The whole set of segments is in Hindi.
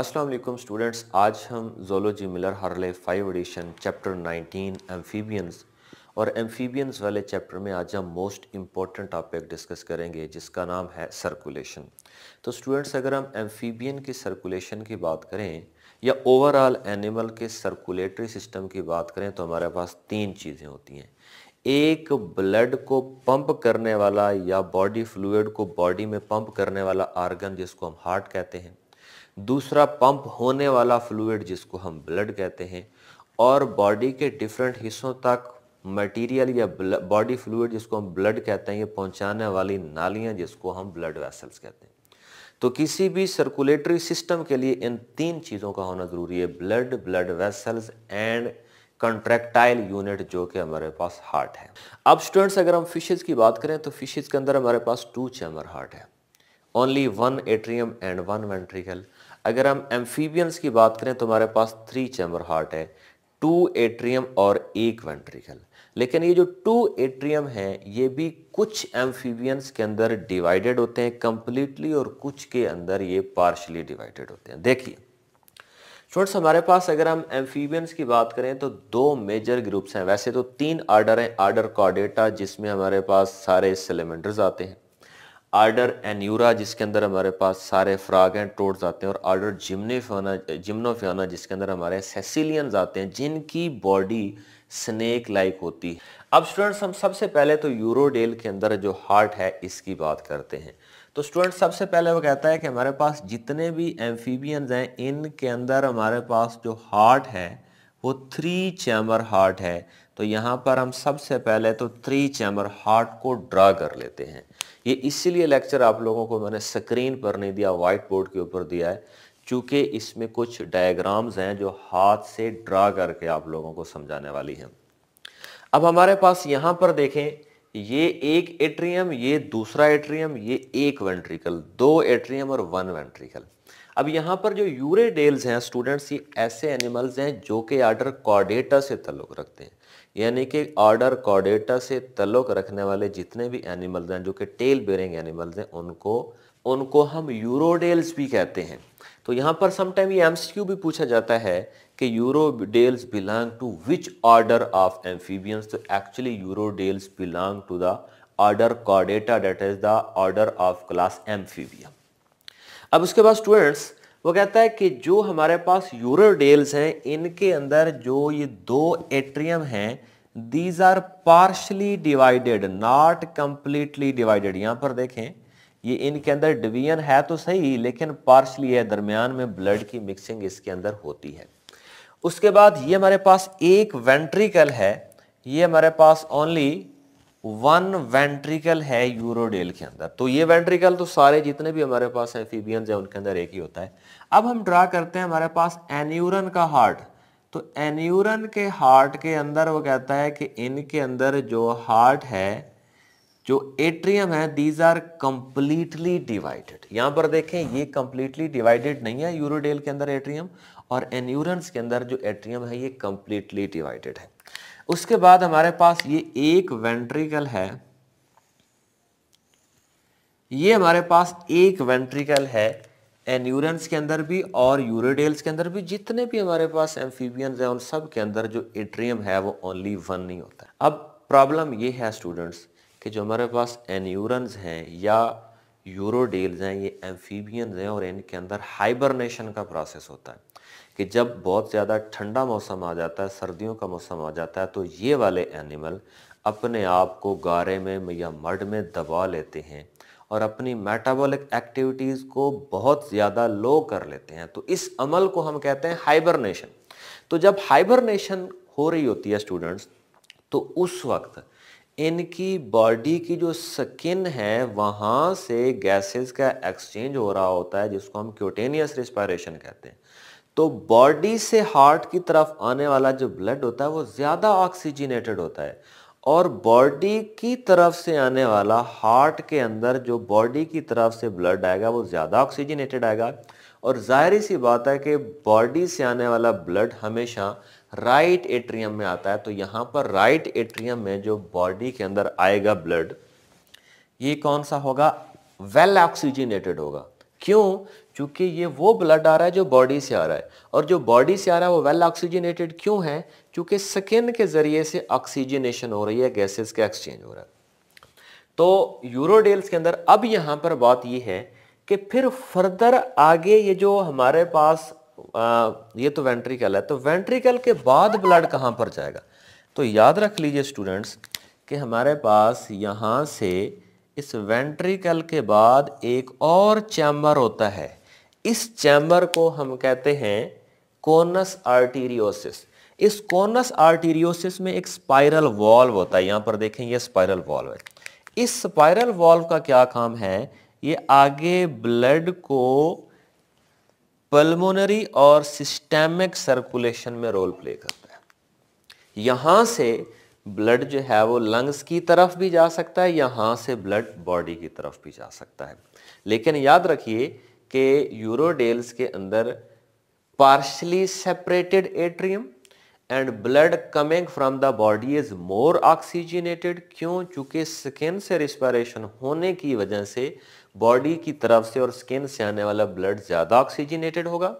अस्सलाम वालेकुम स्टूडेंट्स आज हम zoology Miller Harley five edition chapter 19 amphibians और एम्फीबियंस वाले चैप्टर में आज हम मोस्ट इम्पॉर्टेंट टॉपिक डिस्कस करेंगे जिसका नाम है सर्कुलेशन तो स्टूडेंट्स अगर हम एम्फीबियन की सर्कुलेशन की बात करें या ओवरऑल एनिमल के सर्कुलेटरी सिस्टम की बात करें तो हमारे पास तीन चीज़ें होती हैं एक ब्लड को पंप करने वाला या बॉडी फ्लूड को बॉडी में पंप करने वाला आर्गन जिसको हम हार्ट कहते हैं दूसरा पंप होने वाला फ्लूड जिसको हम ब्लड कहते हैं और बॉडी के डिफरेंट हिस्सों तक मटेरियल या बॉडी फ्लूड जिसको हम ब्लड कहते हैं ये पहुंचाने वाली नालियां जिसको हम ब्लड वेसल्स कहते हैं तो किसी भी सर्कुलेटरी सिस्टम के लिए इन तीन चीज़ों का होना ज़रूरी है blood blood vessels and contractile unit जो कि हमारे पास हार्ट है अब स्टूडेंट्स अगर हम फिशेज की बात करें तो फिशेज के अंदर हमारे पास टू चैमर हार्ट है only one atrium and one ventricle अगर हम एम्फीबियंस की बात करें तो हमारे पास थ्री चैम्बर हार्ट है टू एट्रियम और एक वेंट्रिकल लेकिन ये जो टू एट्रियम हैं ये भी कुछ एम्फीबियंस के अंदर डिवाइडेड होते हैं कम्प्लीटली और कुछ के अंदर ये पार्शली डिवाइडेड होते हैं देखिए स्टूडेंट्स हमारे पास अगर हम एम्फीबियंस की बात करें तो दो मेजर ग्रुप्स हैं वैसे तो तीन आर्डर हैं आर्डर कॉडेटा जिसमें हमारे पास सारे सिलेमेंडर्स आते हैं आर्डर एन्यूरा जिसके अंदर हमारे पास सारे फ्राग हैं टोड्स आते हैं और आर्डर जिम्नोफियाना जिम्नोफियाना जिसके अंदर हमारे सेसिलियन आते हैं जिनकी बॉडी स्नेक लाइक होती है अब स्टूडेंट्स हम सबसे पहले तो यूरोडेल के अंदर जो हार्ट है इसकी बात करते हैं तो स्टूडेंट सबसे पहले वो कहता है कि हमारे पास जितने भी एम्फीबियंस हैं इनके अंदर हमारे पास जो हार्ट है वो थ्री चैम्बर हार्ट है तो यहाँ पर हम सबसे पहले तो थ्री चैम्बर हार्ट को ड्रा कर लेते हैं ये इसीलिए लेक्चर आप लोगों को मैंने स्क्रीन पर नहीं दिया वाइट बोर्ड के ऊपर दिया है चूँकि इसमें कुछ डायग्राम्स हैं जो हाथ से ड्रा करके आप लोगों को समझाने वाली हैं अब हमारे पास यहाँ पर देखें ये एक एट्रियम ये दूसरा एट्रियम ये एक वेंट्रिकल दो एट्रियम और वन वेंट्रिकल अब यहाँ पर जो यूरेडेल्स हैं स्टूडेंट्स ये ऐसे एनिमल्स हैं जो कि आर्डर कॉर्डेटा से तल्लुक़ रखते हैं यानी कि ऑर्डर कॉर्डेटा से तल्लुक़ रखने वाले जितने भी एनिमल्स हैं जो कि टेल बेरिंग एनिमल्स हैं उनको उनको हम यूरोडेल्स भी कहते हैं तो यहाँ पर समटाइम ये एम भी पूछा जाता है कि urodeles belong to which order of amphibians तो actually urodeles belong to the order chordata that is the order of class amphibia अब उसके बाद स्टूडेंट्स वो कहता है कि जो हमारे पास यूरोडेल्स हैं इनके अंदर जो ये दो एट्रियम हैं these are partially divided not completely divided यहाँ पर देखें ये इनके अंदर डिवीजन है तो सही लेकिन पार्शली है दरमियान में ब्लड की मिक्सिंग इसके अंदर होती है उसके बाद ये हमारे पास एक वेंट्रिकल है ये हमारे पास ओनली वन वेंट्रिकल है यूरोडेल के अंदर तो ये वेंट्रिकल तो सारे जितने भी हमारे पास एम्फीबियंस है उनके अंदर एक ही होता है अब हम ड्रा करते हैं हमारे पास एन्यूरन का हार्ट तो एन्यूरन के हार्ट के अंदर वो कहता है कि इनके अंदर जो हार्ट है जो एट्रियम है दीज आर कंप्लीटली डिवाइडेड यहाँ पर देखें ये कंप्लीटली डिवाइडेड नहीं है यूरोडेल के अंदर एट्रियम और एन्यूरन के अंदर जो एट्रियम है ये कंप्लीटली डिवाइडेड है उसके बाद हमारे पास ये एक वेंट्रिकल है ये हमारे पास एक वेंट्रिकल है एन्यूरेंस के अंदर भी और यूरेडेल्स के अंदर भी जितने भी हमारे पास एम्फीबियंस हैं उन सब के अंदर जो एट्रियम है वो ओनली वन नहीं होता अब प्रॉब्लम ये है स्टूडेंट्स कि जो हमारे पास एन्यूरेंस हैं या यूरोडेल्स हैं ये एम्फीबियंस हैं और इनके अंदर हाइबरनेशन का प्रोसेस होता है कि जब बहुत ज़्यादा ठंडा मौसम आ जाता है सर्दियों का मौसम आ जाता है तो ये वाले एनिमल अपने आप को गारे में या मड में दबा लेते हैं और अपनी मेटाबॉलिक एक्टिविटीज़ को बहुत ज़्यादा लो कर लेते हैं तो इस अमल को हम कहते हैं हाइबरनेशन तो जब हाइबरनेशन हो रही होती है स्टूडेंट्स तो उस वक्त इनकी बॉडी की जो स्किन है वहाँ से गैसेस का एक्सचेंज हो रहा होता है जिसको हम क्यूटेनियस रिस्पायरेशन कहते हैं तो बॉडी से हार्ट की तरफ आने वाला जो ब्लड होता है वो ज़्यादा ऑक्सीजनेटेड होता है और बॉडी की तरफ से आने वाला हार्ट के अंदर जो बॉडी की तरफ से ब्लड आएगा वो ज़्यादा ऑक्सीजनेटेड आएगा और जाहिर सी बात है कि बॉडी से आने वाला ब्लड हमेशा राइट एट्रियम में आता है तो यहाँ पर राइट एट्रियम में जो बॉडी के अंदर आएगा ब्लड ये कौन सा होगा वेल well ऑक्सीजनेटेड होगा क्यों क्योंकि ये वो ब्लड आ रहा है जो बॉडी से आ रहा है और जो बॉडी से आ रहा है वो वेल ऑक्सीजनेटेड क्यों है क्योंकि स्किन के ज़रिए से ऑक्सीजनेशन हो रही है गैसेस का एक्सचेंज हो रहा है तो यूरोडेल्स के अंदर अब यहाँ पर बात ये है कि फिर फर्दर आगे ये जो हमारे पास आ, ये तो वेंट्रिकल है तो वेंट्रिकल के बाद ब्लड कहाँ पर जाएगा तो याद रख लीजिए स्टूडेंट्स कि हमारे पास यहाँ से इस वेंट्रिकल के बाद एक और चैम्बर होता है इस चैम्बर को हम कहते हैं कोनस आर्टीरियोसिस इस कोनस आर्टीरियोसिस में एक स्पाइरल वॉल्व होता है यहाँ पर देखें ये स्पाइरल वॉल्व है इस स्पाइरल वॉल्व का क्या काम है ये आगे ब्लड को पल्मोनरी और सिस्टेमिक सर्कुलेशन में रोल प्ले करता है यहां से ब्लड जो है वो लंग्स की तरफ भी जा सकता है यहां से ब्लड बॉडी की तरफ भी जा सकता है लेकिन याद रखिए के यूरोडेल्स के अंदर partially separated atrium and blood coming from the body is more oxygenated क्यों चूंकि स्किन से रिस्पायरेशन होने की वजह से बॉडी की तरफ से और स्किन से आने वाला ब्लड ज़्यादा ऑक्सीजनेटेड होगा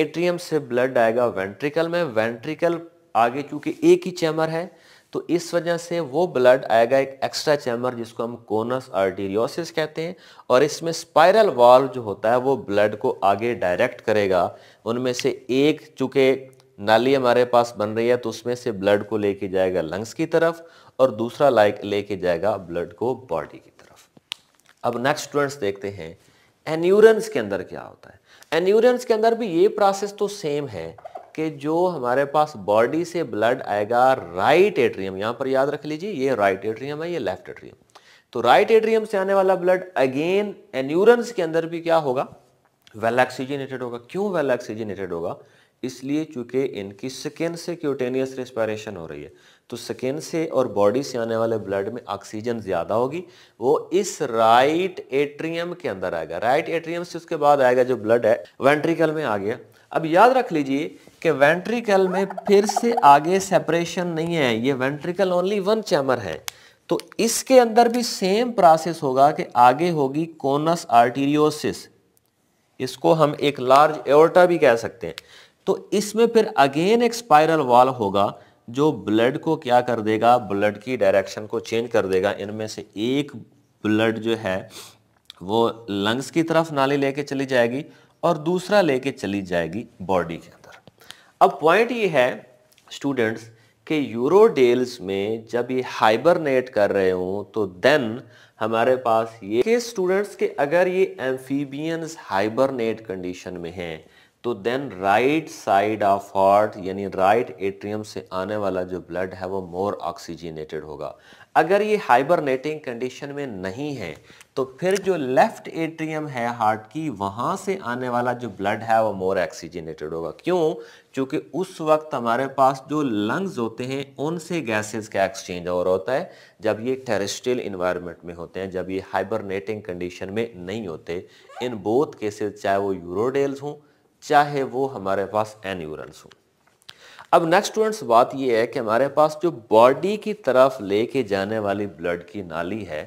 एट्रियम से ब्लड आएगा वेंट्रिकल में वेंट्रिकल आगे चूंकि एक ही चैमर है तो इस वजह से वो ब्लड आएगा एक एक्स्ट्रा चैम्बर जिसको हम कोनस आर्टीरियोसिस कहते हैं और इसमें स्पाइरल वाल्व जो होता है वो ब्लड को आगे डायरेक्ट करेगा उनमें से एक चूँकि नाली हमारे पास बन रही है तो उसमें से ब्लड को लेके जाएगा लंग्स की तरफ और दूसरा लाइक लेके जाएगा ब्लड को बॉडी की तरफ अब नेक्स्ट स्टूडेंट्स देखते हैं एन्यूरेंस के अंदर क्या होता है एन्यूरेंस के अंदर भी ये प्रोसेस तो सेम है कि जो हमारे पास बॉडी से ब्लड आएगा राइट एट्रियम यहां पर याद रख लीजिए ये राइट एट्रियम है ये लेफ्ट एट्रियम तो राइट एट्रियम से आने वाला ब्लड अगेन एन्यूरेंस के अंदर भी क्या होगा वेल ऑक्सीजनेटेड होगा क्यों वेल ऑक्सीजनेटेड होगा इसलिए चूंकि इनकी स्किन से क्यूटेनियस रेस्पायरेशन हो रही है तो स्किन से और बॉडी से आने वाले ब्लड में ऑक्सीजन ज़्यादा होगी वो इस राइट एट्रियम के अंदर आएगा राइट एट्रियम से उसके बाद आएगा जो ब्लड है वेंट्रिकल में आ गया अब याद रख लीजिए कि वेंट्रिकल में फिर से आगे सेपरेशन नहीं है ये वेंट्रिकल ओनली वन चैमर है तो इसके अंदर भी सेम प्रोसेस होगा कि आगे होगी कोनस आर्टीरियोसिस इसको हम एक लार्ज एवर्टा भी कह सकते हैं तो इसमें फिर अगेन एक स्पाइरल वॉल होगा जो ब्लड को क्या कर देगा ब्लड की डायरेक्शन को चेंज कर देगा इनमें से एक ब्लड जो है वो लंग्स की तरफ नाली लेके चली जाएगी और दूसरा लेके चली जाएगी बॉडी के अब पॉइंट ये है स्टूडेंट्स कि यूरोडेल्स में जब ये हाइबरनेट कर रहे हों तो देन हमारे पास ये स्टूडेंट्स के अगर ये एम्फीबियंस हाइबरनेट कंडीशन में हैं तो then right side of heart यानी राइट एट्रियम से आने वाला जो ब्लड है वो मोर ऑक्सीजनेटेड होगा अगर ये हाइबरनेटिंग कंडीशन में नहीं है तो फिर जो लेफ्ट एट्रियम है हार्ट की वहाँ से आने वाला जो ब्लड है वो मोर ऑक्सीजनेटेड होगा क्यों क्योंकि उस वक्त हमारे पास जो लंग्स होते हैं उनसे गैसेस का एक्सचेंज और होता है जब ये टेरिस्टल इन्वायरमेंट में होते हैं जब ये हाइबरनेटिंग कंडीशन में नहीं होते इन बोथ केसेस चाहे वो यूरोडेल्स हों चाहे वो हमारे पास एन्यूरल्स हो अब नेक्स्ट स्टूडेंट्स बात ये है कि हमारे पास जो बॉडी की तरफ लेके जाने वाली ब्लड की नाली है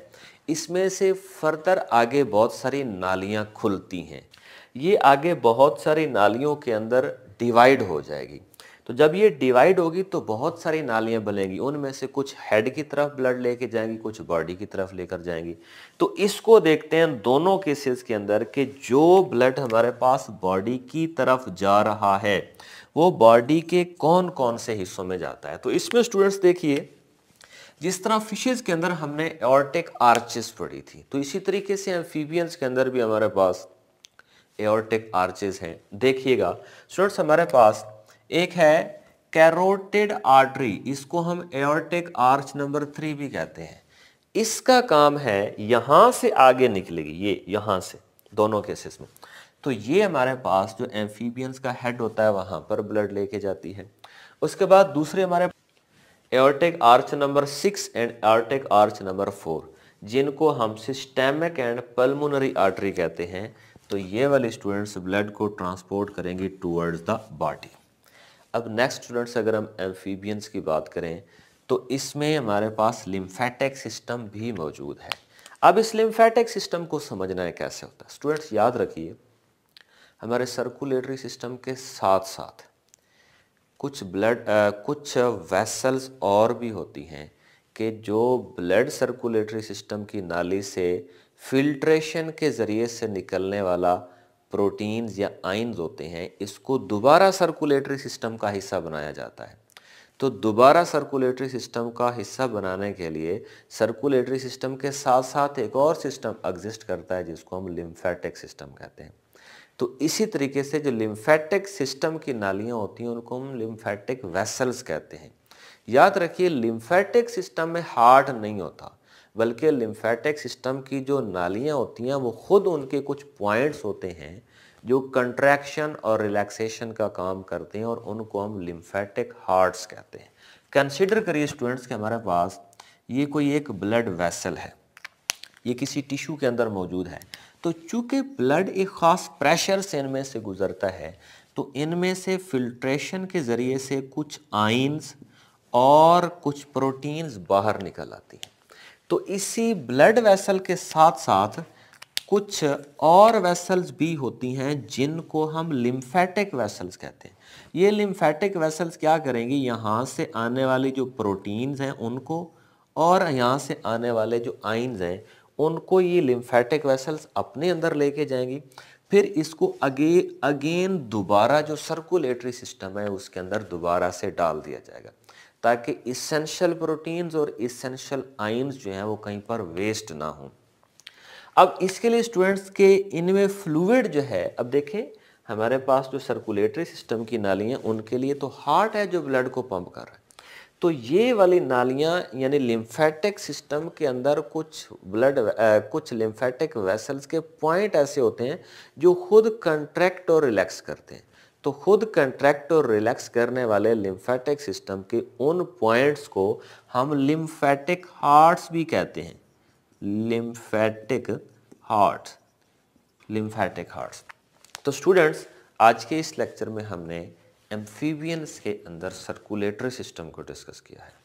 इसमें से फर्दर आगे बहुत सारी नालियाँ खुलती हैं ये आगे बहुत सारी नालियों के अंदर डिवाइड हो जाएगी तो जब ये डिवाइड होगी तो बहुत सारी नालियाँ बनेंगी उनमें से कुछ हेड की तरफ ब्लड लेके जाएंगी कुछ बॉडी की तरफ लेकर जाएंगी तो इसको देखते हैं दोनों केसेस के अंदर कि जो ब्लड हमारे पास बॉडी की तरफ जा रहा है वो बॉडी के कौन कौन से हिस्सों में जाता है तो इसमें स्टूडेंट्स देखिए जिस तरह फिशेज के अंदर हमने एयरटेक आर्चेस पढ़ी थी तो इसी तरीके से एम्फीबियंस के अंदर भी हमारे पास एयरटेक आर्चेस हैं देखिएगा स्टूडेंट्स हमारे पास एक है कैरोटेड आर्टरी इसको हम एयरटेक आर्च नंबर थ्री भी कहते हैं इसका काम है यहाँ से आगे निकलेगी ये यहाँ से दोनों केसेस में तो ये हमारे पास जो एम्फीबियंस का हेड होता है वहां पर ब्लड लेके जाती है उसके बाद दूसरे हमारे aortic arch number six and aortic arch number four जिनको हम सिस्टेमिक एंड पल्मोनरी आर्टरी कहते हैं तो ये वाले स्टूडेंट्स ब्लड को ट्रांसपोर्ट करेंगे टूवर्ड्स द बॉडी अब नेक्स्ट स्टूडेंट्स अगर हम एम्फीबियंस की बात करें तो इसमें हमारे पास लिम्फेटिक सिस्टम भी मौजूद है अब इस लिम्फेटिक सिस्टम को समझना है कैसे होता है स्टूडेंट्स याद रखिए हमारे सर्कुलेटरी सिस्टम के साथ साथ कुछ ब्लड कुछ वेसल्स और भी होती हैं कि जो ब्लड सर्कुलेटरी सिस्टम की नाली से फिल्ट्रेशन के ज़रिए से निकलने वाला प्रोटीन्स या आइन्स होते हैं इसको दोबारा सर्कुलेटरी सिस्टम का हिस्सा बनाया जाता है तो दोबारा सर्कुलेटरी सिस्टम का हिस्सा बनाने के लिए सर्कुलेटरी सिस्टम के साथ साथ एक और सिस्टम एग्जिस्ट करता है जिसको हम लिम्फेटिक सिस्टम कहते हैं तो इसी तरीके से जो लिम्फेटिक सिस्टम की नालियाँ होती हैं उनको हम लिम्फेटिक वेसल्स कहते हैं याद रखिए लिम्फेटिक सिस्टम में हार्ट नहीं होता बल्कि लिम्फेटिक सिस्टम की जो नालियाँ होती हैं वो ख़ुद उनके कुछ पॉइंट्स होते हैं जो कंट्रैक्शन और रिलैक्सेशन का काम करते हैं और उनको हम लिम्फेटिक हार्ट्स कहते हैं कंसिडर करिए स्टूडेंट्स के हमारे पास ये कोई एक ब्लड वेसल है ये किसी टिश्यू के अंदर मौजूद है तो चूँकि ब्लड एक ख़ास प्रेशर से इनमें से गुजरता है तो इनमें से फिल्ट्रेशन के ज़रिए से कुछ आइन्स और कुछ प्रोटीन्स बाहर निकल आती हैं तो इसी ब्लड वेसल के साथ साथ कुछ और वेसल्स भी होती हैं जिनको हम लिम्फेटिक वेसल्स कहते हैं ये लिम्फेटिक वेसल्स क्या करेंगी यहाँ से आने वाली जो प्रोटीन्स हैं उनको और यहाँ से आने वाले जो आइन्स हैं उनको ये लिम्फेटिक वेसल्स अपने अंदर लेके जाएंगी फिर इसको अगे अगेन दोबारा जो सर्कुलेटरी सिस्टम है उसके अंदर दोबारा से डाल दिया जाएगा ताकि इसेंशियल प्रोटीन्स और इसेंशियल आइन्स जो हैं वो कहीं पर वेस्ट ना हो अब इसके लिए स्टूडेंट्स के इनमें फ्लूड जो है अब देखें हमारे पास जो सर्कुलेटरी सिस्टम की नालियाँ उनके लिए तो हार्ट है जो ब्लड को पंप कर रहा है तो ये वाली नालियाँ यानी लिम्फेटिक सिस्टम के अंदर कुछ ब्लड कुछ लिम्फेटिक वेसल्स के पॉइंट ऐसे होते हैं जो खुद कंट्रैक्ट और रिलैक्स करते हैं तो खुद कंट्रैक्ट और रिलैक्स करने वाले लिम्फेटिक सिस्टम के उन पॉइंट्स को हम लिम्फेटिक हार्ट्स भी कहते हैं लिम्फेटिक हार्ट लिम्फेटिक हार्ट्स तो स्टूडेंट्स आज के इस लेक्चर में हमने एम्फीबियंस के अंदर सर्कुलेटरी सिस्टम को डिस्कस किया है